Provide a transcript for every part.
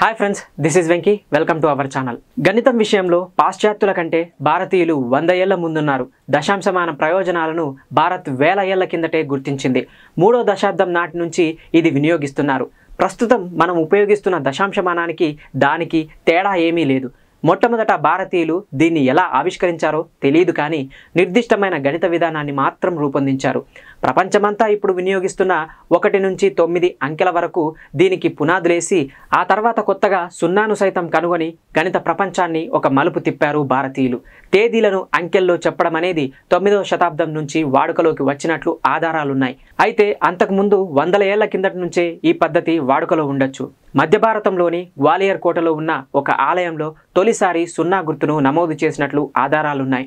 hi friends this is Venky welcome to our channel గణితం విషయంలో పాశ్చాత్యుల కంటే భారతీయులు వంద ఏళ్ల ముందున్నారు దశాంశమాన ప్రయోజనాలను భారత్ వేల ఏళ్ల కిందటే గుర్తించింది మూడో దశాబ్దం నాటి నుంచి ఇది వినియోగిస్తున్నారు ప్రస్తుతం మనం ఉపయోగిస్తున్న దశాంశమానానికి దానికి తేడా ఏమీ లేదు మొట్టమొదట భారతీయులు దీన్ని ఎలా ఆవిష్కరించారో తెలియదు కానీ నిర్దిష్టమైన గణిత విధానాన్ని మాత్రం రూపొందించారు ప్రపంచమంతా ఇప్పుడు వినియోగిస్తున్న ఒకటి నుంచి తొమ్మిది అంకెల వరకు దీనికి పునాదులేసి ఆ తర్వాత కొత్తగా సున్నాను సైతం కనుగొని గణిత ప్రపంచాన్ని ఒక మలుపు తిప్పారు భారతీయులు తేదీలను అంకెల్లో చెప్పడం అనేది తొమ్మిదవ శతాబ్దం నుంచి వాడుకలోకి వచ్చినట్లు ఆధారాలున్నాయి అయితే అంతకుముందు వందల ఏళ్ల కిందటి నుంచే ఈ పద్ధతి వాడుకలో ఉండొచ్చు మధ్య భారతంలోని గ్వాలియర్ కోటలో ఉన్న ఒక ఆలయంలో తొలిసారి సున్నా గుర్తును నమోదు చేసినట్లు ఆధారాలున్నాయి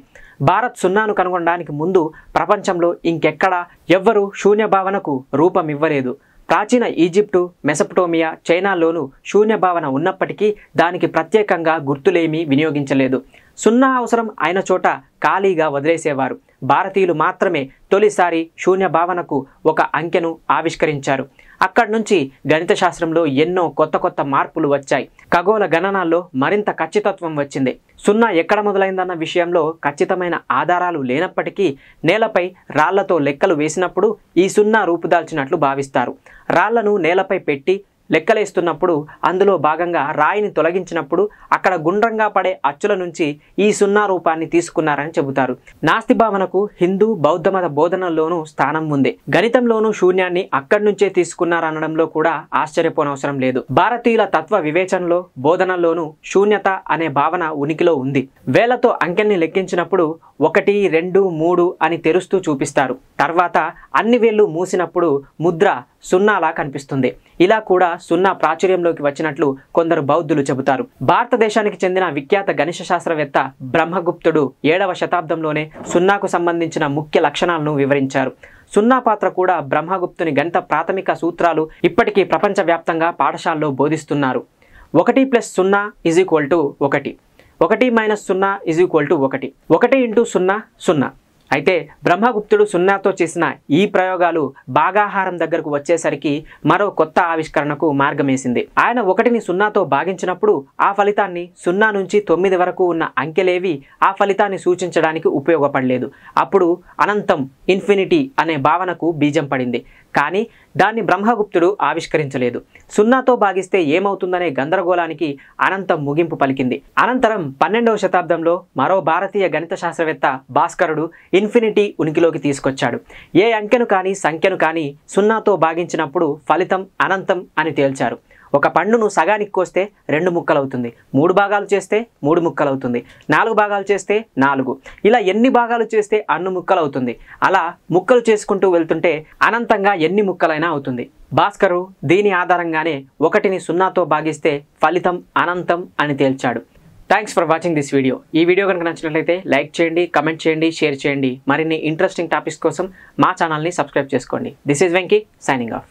భారత్ సున్నాను కనుగొనడానికి ముందు ప్రపంచంలో ఇంకెక్కడా ఎవ్వరూ శూన్య భావనకు రూపం ఇవ్వలేదు ప్రాచీన ఈజిప్టు మెసపటోమియా చైనాలోనూ శూన్య భావన ఉన్నప్పటికీ దానికి ప్రత్యేకంగా గుర్తులేమీ వినియోగించలేదు సున్నా అవసరం అయిన చోట ఖాళీగా వదిలేసేవారు భారతీయులు మాత్రమే తొలిసారి శూన్య భావనకు ఒక అంకెను ఆవిష్కరించారు అక్కడి నుంచి గణిత శాస్త్రంలో ఎన్నో కొత్త కొత్త మార్పులు వచ్చాయి ఖగోళ గణనాల్లో మరింత ఖచ్చితత్వం వచ్చింది సున్నా ఎక్కడ మొదలైందన్న విషయంలో ఖచ్చితమైన ఆధారాలు లేనప్పటికీ నేలపై రాళ్లతో లెక్కలు వేసినప్పుడు ఈ సున్నా రూపుదాల్చినట్లు భావిస్తారు రాళ్లను నేలపై పెట్టి లెక్కలేస్తున్నప్పుడు అందులో భాగంగా రాయిని తొలగించినప్పుడు అక్కడ గుండ్రంగా పడే అచ్చుల నుంచి ఈ సున్నా రూపాన్ని తీసుకున్నారని చెబుతారు నాస్తి భావనకు హిందూ బౌద్ధ మత బోధనల్లోనూ స్థానం ఉంది గణితంలోనూ శూన్యాన్ని అక్కడి నుంచే తీసుకున్నారనడంలో కూడా ఆశ్చర్యపోనవసరం లేదు భారతీయుల తత్వ వివేచనలో బోధనల్లోనూ శూన్యత అనే భావన ఉనికిలో ఉంది వేలతో అంకెల్ని లెక్కించినప్పుడు ఒకటి రెండు మూడు అని తెరుస్తూ చూపిస్తారు తర్వాత అన్ని వేళ్ళు మూసినప్పుడు ముద్ర సున్నాలా కనిపిస్తుంది ఇలా కూడా సున్నా ప్రాచుర్యంలోకి వచ్చినట్లు కొందరు బౌద్ధులు చెబుతారు భారతదేశానికి చెందిన విఖ్యాత గణిష శాస్త్రవేత్త బ్రహ్మగుప్తుడు ఏడవ శతాబ్దంలోనే సున్నాకు సంబంధించిన ముఖ్య లక్షణాలను వివరించారు సున్నా పాత్ర కూడా బ్రహ్మగుప్తుని గణిత ప్రాథమిక సూత్రాలు ఇప్పటికీ ప్రపంచవ్యాప్తంగా పాఠశాలలో బోధిస్తున్నారు ఒకటి ప్లస్ సున్నా ఈజ్ ఈక్వల్ టు ఒకటి ఒకటి మైనస్ సున్నా ఈజ్ ఈక్వల్ టు ఒకటి ఒకటి ఇంటూ సున్నా సున్నా అయితే బ్రహ్మగుప్తుడు సున్నాతో చేసిన ఈ ప్రయోగాలు బాగాహారం దగ్గరకు వచ్చేసరికి మరో కొత్త ఆవిష్కరణకు మార్గమేసింది ఆయన ఒకటిని సున్నాతో భాగించినప్పుడు ఆ ఫలితాన్ని సున్నా నుంచి తొమ్మిది వరకు ఉన్న అంకెలేవి ఆ ఫలితాన్ని సూచించడానికి ఉపయోగపడలేదు అప్పుడు అనంతం ఇన్ఫినిటీ అనే భావనకు బీజం పడింది కానీ దాన్ని బ్రహ్మగుప్తుడు ఆవిష్కరించలేదు సున్నాతో భాగిస్తే ఏమవుతుందనే గందరగోళానికి అనంతం ముగింపు పలికింది అనంతరం పన్నెండవ శతాబ్దంలో మరో భారతీయ గణిత శాస్త్రవేత్త భాస్కరుడు ఇన్ఫినిటీ ఉనికిలోకి తీసుకొచ్చాడు ఏ అంకెను కానీ సంఖ్యను కానీ సున్నాతో భాగించినప్పుడు ఫలితం అనంతం అని తేల్చారు ఒక పండును సగానికి కోస్తే రెండు ముక్కలు అవుతుంది మూడు భాగాలు చేస్తే మూడు ముక్కలు అవుతుంది నాలుగు భాగాలు చేస్తే నాలుగు ఇలా ఎన్ని భాగాలు చేస్తే అన్ను ముక్కలు అవుతుంది అలా ముక్కలు చేసుకుంటూ వెళ్తుంటే అనంతంగా ఎన్ని ముక్కలైనా అవుతుంది భాస్కరు దీని ఆధారంగానే ఒకటిని సున్నాతో భాగిస్తే ఫలితం అనంతం అని తేల్చాడు thanks for watching this video ఈ వీడియో కనుక నచ్చినట్లయితే లైక్ చేయండి కమెంట్ చేయండి షేర్ చేయండి మరిన్ని ఇంట్రెస్టింగ్ టాపిక్స్ కోసం మా ఛానల్ని సబ్స్క్రైబ్ చేసుకోండి this is Venky signing of